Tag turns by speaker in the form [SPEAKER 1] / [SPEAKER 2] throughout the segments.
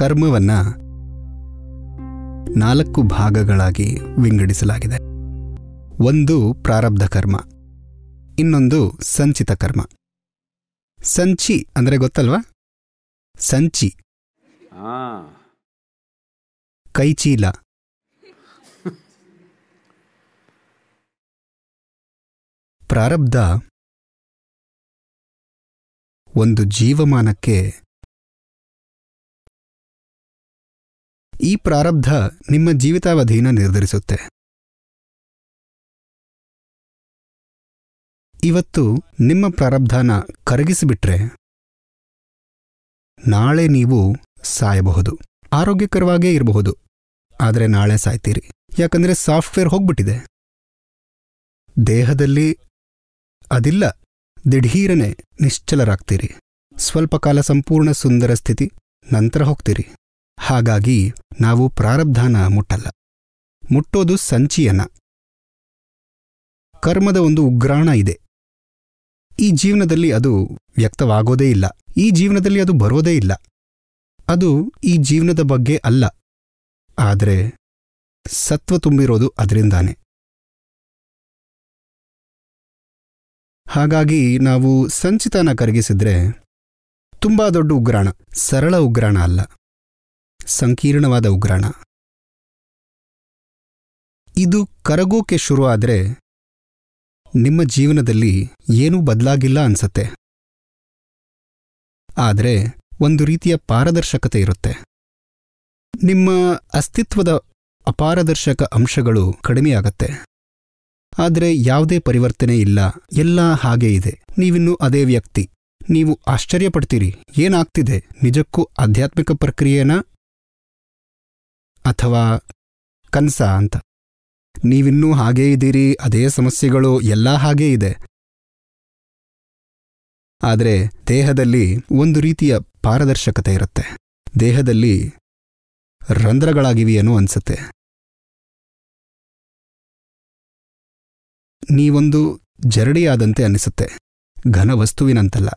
[SPEAKER 1] ಕರ್ಮವನ್ನು ನಾಲ್ಕು ಭಾಗಗಳಾಗಿ ವಿಂಗಡಿಸಲಾಗಿದೆ ಒಂದು ಪ್ರಾರಬ್ಧ ಕರ್ಮ ಇನ್ನೊಂದು ಸಂಚಿತ ಕರ್ಮ ಸಂಚಿ ಅಂದರೆ ಗೊತ್ತಲ್ವಾ ಸಂಚಿ ಕೈಚೀಲ
[SPEAKER 2] ಪ್ರಾರಬ್ಧ ಒಂದು ಜೀವಮಾನಕ್ಕೆ ಈ ಪ್ರಾರಬ್ಧ ನಿಮ್ಮ ಜೀವಿತಾವಧಿಯನ್ನು ನಿರ್ಧರಿಸುತ್ತೆ
[SPEAKER 1] ಇವತ್ತು ನಿಮ್ಮ ಪ್ರಾರಬ್ಧನ ಕರಗಿಸಿಬಿಟ್ರೆ ನಾಳೆ ನೀವು ಸಾಯಬಹುದು ಆರೋಗ್ಯಕರವಾಗೇ ಇರಬಹುದು ಆದರೆ ನಾಳೆ ಸಾಯ್ತೀರಿ ಯಾಕಂದರೆ ಸಾಫ್ಟ್ವೇರ್ ಹೋಗ್ಬಿಟ್ಟಿದೆ ದೇಹದಲ್ಲಿ ಅದಿಲ್ಲ ದಿಢೀರನೆ ನಿಶ್ಚಲರಾಗ್ತೀರಿ ಸ್ವಲ್ಪ ಕಾಲ ಸಂಪೂರ್ಣ ಸುಂದರ ಸ್ಥಿತಿ ನಂತರ ಹೋಗ್ತೀರಿ ಹಾಗಾಗಿ ನಾವು ಪ್ರಾರಬ್ಧಾನ ಮುಟ್ಟಲ್ಲ ಮುಟ್ಟೋದು ಸಂಚಿಯನ ಕರ್ಮದ ಒಂದು ಉಗ್ರಾಣ ಇದೆ ಈ ಜೀವನದಲ್ಲಿ ಅದು ವ್ಯಕ್ತವಾಗೋದೇ ಇಲ್ಲ ಈ ಜೀವನದಲ್ಲಿ ಅದು ಬರೋದೇ ಇಲ್ಲ ಅದು ಈ ಜೀವನದ ಬಗ್ಗೆ ಅಲ್ಲ ಆದರೆ
[SPEAKER 2] ಸತ್ವ ತುಂಬಿರೋದು ಅದರಿಂದಾನೆ
[SPEAKER 1] ಹಾಗಾಗಿ ನಾವು ಸಂಚಿತನ ಕರಗಿಸಿದ್ರೆ ತುಂಬಾ ದೊಡ್ಡ ಉಗ್ರಾಣ ಸರಳ ಉಗ್ರಾಣ ಅಲ್ಲ ಸಂಕೀರ್ಣವಾದ ಉಗ್ರಾಣ
[SPEAKER 2] ಇದು ಕರಗೋಕೆ ಶುರು ಆದರೆ
[SPEAKER 1] ನಿಮ್ಮ ಜೀವನದಲ್ಲಿ ಏನೂ ಬದಲಾಗಿಲ್ಲ ಅನ್ಸತ್ತೆ ಆದರೆ ಒಂದು ರೀತಿಯ ಪಾರದರ್ಶಕತೆ ಇರುತ್ತೆ ನಿಮ್ಮ ಅಸ್ತಿತ್ವದ ಅಪಾರದರ್ಶಕ ಅಂಶಗಳು ಕಡಿಮೆಯಾಗತ್ತೆ ಆದರೆ ಯಾವುದೇ ಪರಿವರ್ತನೆ ಇಲ್ಲ ಎಲ್ಲ ಹಾಗೇ ಇದೆ ನೀವಿನ್ನೂ ಅದೇ ವ್ಯಕ್ತಿ ನೀವು ಆಶ್ಚರ್ಯಪಡ್ತೀರಿ ಏನಾಗ್ತಿದೆ ನಿಜಕ್ಕೂ ಆಧ್ಯಾತ್ಮಿಕ ಪ್ರಕ್ರಿಯೆನಾ ಅಥವಾ ಕನಸ ಅಂತ ನೀವಿನ್ನೂ ಹಾಗೇ ಇದ್ದೀರಿ ಅದೇ ಸಮಸ್ಯೆಗಳು ಎಲ್ಲ ಹಾಗೇ ಇದೆ ಆದರೆ ದೇಹದಲ್ಲಿ ಒಂದು ರೀತಿಯ ಪಾರದರ್ಶಕತೆ ಇರುತ್ತೆ ದೇಹದಲ್ಲಿ ರಂಧ್ರಗಳಾಗಿವೆಯೇನೋ ಅನ್ಸುತ್ತೆ ನೀವೊಂದು ಜರಡಿಯಾದಂತೆ ಅನ್ನಿಸುತ್ತೆ ಘನ ವಸ್ತುವಿನಂತಲ್ಲ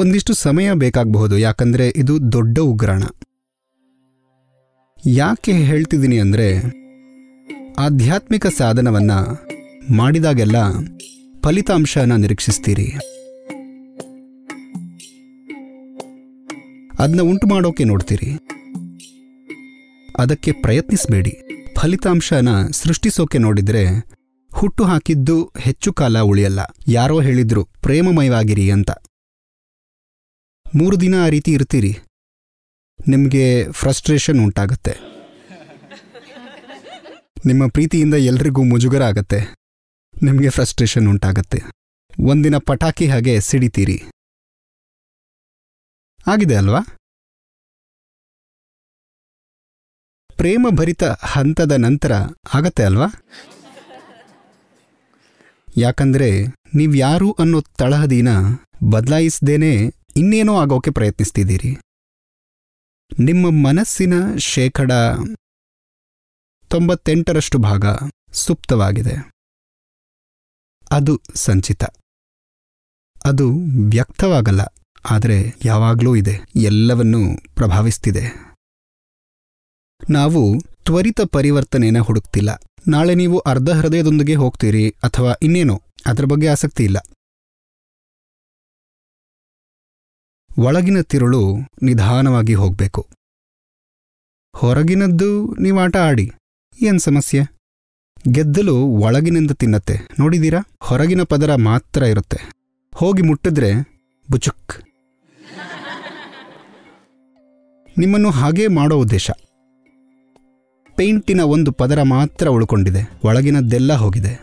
[SPEAKER 1] ಒಂದಿಷ್ಟು ಸಮಯ ಬೇಕಾಗಬಹುದು ಯಾಕಂದರೆ ಇದು ದೊಡ್ಡ ಉಗ್ರಾಣ ಯಾಕೆ ಹೇಳ್ತಿದ್ದೀನಿ ಅಂದರೆ ಆಧ್ಯಾತ್ಮಿಕ ಸಾಧನವನ್ನು ಮಾಡಿದಾಗೆಲ್ಲ ಫಲಿತಾಂಶನ ನಿರೀಕ್ಷಿಸ್ತೀರಿ ಅದನ್ನ ಉಂಟು ಮಾಡೋಕೆ ನೋಡ್ತೀರಿ ಅದಕ್ಕೆ ಪ್ರಯತ್ನಿಸಬೇಡಿ ಫಲಿತಾಂಶನ ಸೃಷ್ಟಿಸೋಕೆ ನೋಡಿದರೆ ಹುಟ್ಟು ಹಾಕಿದ್ದು ಹೆಚ್ಚು ಕಾಲ ಉಳಿಯಲ್ಲ ಯಾರೋ ಹೇಳಿದ್ರು ಪ್ರೇಮಮಯವಾಗಿರಿ ಅಂತ ಮೂರು ದಿನ ಆ ರೀತಿ ಇರ್ತೀರಿ ನಿಮಗೆ ಫ್ರಸ್ಟ್ರೇಷನ್ ಉಂಟಾಗುತ್ತೆ ನಿಮ್ಮ ಪ್ರೀತಿಯಿಂದ ಎಲ್ರಿಗೂ ಮುಜುಗರ ಆಗತ್ತೆ ನಿಮಗೆ ಫ್ರಸ್ಟ್ರೇಷನ್ ಉಂಟಾಗತ್ತೆ ಒಂದಿನ ಪಟಾಕಿ ಹಾಗೆ ಸಿಡಿತೀರಿ ಆಗಿದೆ ಅಲ್ವಾ ಪ್ರೇಮಭರಿತ ಹಂತದ ನಂತರ ಆಗತ್ತೆ ಅಲ್ವಾ ಯಾಕಂದ್ರೆ ನೀವ್ಯಾರು ಅನ್ನೋ ತಳಹದಿನ ಬದಲಾಯಿಸ್ದೇನೆ ಇನ್ನೇನೋ ಆಗೋಕೆ ಪ್ರಯತ್ನಿಸ್ತಿದ್ದೀರಿ ನಿಮ್ಮ ಮನಸ್ಸಿನ ಶೇಕಡ ತೊಂಬತ್ತೆಂಟರಷ್ಟು ಭಾಗ ಸುಪ್ತವಾಗಿದೆ
[SPEAKER 2] ಅದು ಸಂಚಿತ ಅದು ವ್ಯಕ್ತವಾಗಲ್ಲ
[SPEAKER 1] ಆದರೆ ಯಾವಾಗಲೂ ಇದೆ ಎಲ್ಲವನ್ನೂ ಪ್ರಭಾವಿಸ್ತಿದೆ ನಾವು ತ್ವರಿತ ಪರಿವರ್ತನೆಯನ್ನು ಹುಡುಕ್ತಿಲ್ಲ ನಾಳೆ ನೀವು ಅರ್ಧ ಹೃದಯದೊಂದಿಗೆ ಹೋಗ್ತೀರಿ ಅಥವಾ ಇನ್ನೇನೋ ಅದರ ಬಗ್ಗೆ ಆಸಕ್ತಿ ಇಲ್ಲ ಒಳಗಿನ ತಿರುಳು ನಿಧಾನವಾಗಿ ಹೋಗಬೇಕು ಹೊರಗಿನದ್ದು ನೀವು ಆಟ ಆಡಿ ಏನು ಸಮಸ್ಯೆ ಗೆದ್ದಲು ಒಳಗಿನಿಂದ ತಿನ್ನತ್ತೆ ನೋಡಿದ್ದೀರಾ ಹೊರಗಿನ ಪದರ ಮಾತ್ರ ಇರುತ್ತೆ ಹೋಗಿ ಮುಟ್ಟಿದ್ರೆ ಬುಚುಕ್ ನಿಮ್ಮನ್ನು ಹಾಗೇ ಮಾಡೋ ಉದ್ದೇಶ ಪೇಂಟಿನ ಒಂದು ಪದರ ಮಾತ್ರ ಉಳ್ಕೊಂಡಿದೆ ಒಳಗಿನದ್ದೆಲ್ಲ ಹೋಗಿದೆ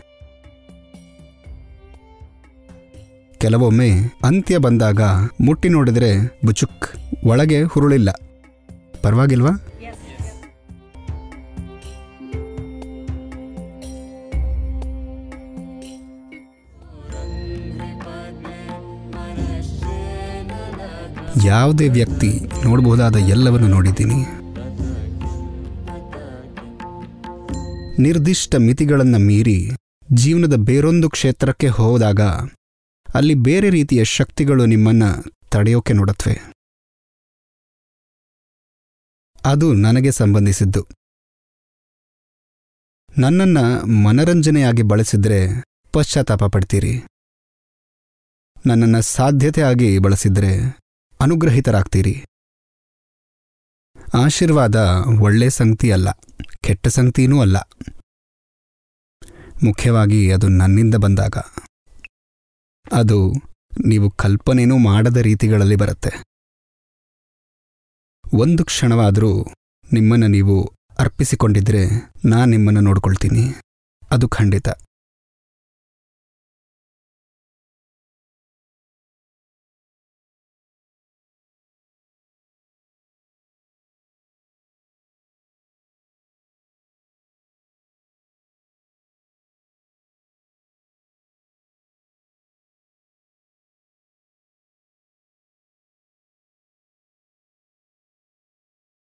[SPEAKER 1] ಕೆಲವೊಮ್ಮೆ ಅಂತ್ಯ ಬಂದಾಗ ಮುಟ್ಟಿ ನೋಡಿದರೆ ಬುಚುಕ್ ಒಳಗೆ ಹುರುಳಿಲ್ಲ ಪರವಾಗಿಲ್ವಾ ಯಾವುದೇ ವ್ಯಕ್ತಿ ನೋಡಬಹುದಾದ ಎಲ್ಲವನ್ನು ನೋಡಿದ್ದೀನಿ ನಿರ್ದಿಷ್ಟ ಮಿತಿಗಳನ್ನು ಮೀರಿ ಜೀವನದ ಬೇರೊಂದು ಕ್ಷೇತ್ರಕ್ಕೆ ಹೋದಾಗ ಅಲ್ಲಿ ಬೇರೆ ರೀತಿಯ ಶಕ್ತಿಗಳು ನಿಮ್ಮನ್ನ ತಡೆಯೋಕೆ ನೋಡತ್ವೆ ಅದು ನನಗೆ ಸಂಬಂಧಿಸಿದ್ದು ನನ್ನನ್ನು ಮನರಂಜನೆಯಾಗಿ ಬಳಸಿದ್ರೆ ಪಶ್ಚಾತ್ತಾಪ ಪಡ್ತೀರಿ ನನ್ನನ್ನು ಸಾಧ್ಯತೆಯಾಗಿ ಬಳಸಿದ್ರೆ ಅನುಗ್ರಹಿತರಾಗ್ತೀರಿ ಆಶೀರ್ವಾದ ಒಳ್ಳೆ ಸಂಗತಿ ಅಲ್ಲ ಕೆಟ್ಟ ಸಂಗತಿನೂ ಅಲ್ಲ ಮುಖ್ಯವಾಗಿ ಅದು ನನ್ನಿಂದ ಬಂದಾಗ ಅದು ನೀವು ಕಲ್ಪನೆಯೂ ಮಾಡದ ರೀತಿಗಳಲ್ಲಿ ಬರುತ್ತೆ ಒಂದು ಕ್ಷಣವಾದರೂ ನಿಮ್ಮನ್ನು ನೀವು ಅರ್ಪಿಸಿಕೊಂಡಿದ್ರೆ ನಾನು ನಿಮ್ಮನ್ನು ನೋಡ್ಕೊಳ್ತೀನಿ ಅದು ಖಂಡಿತ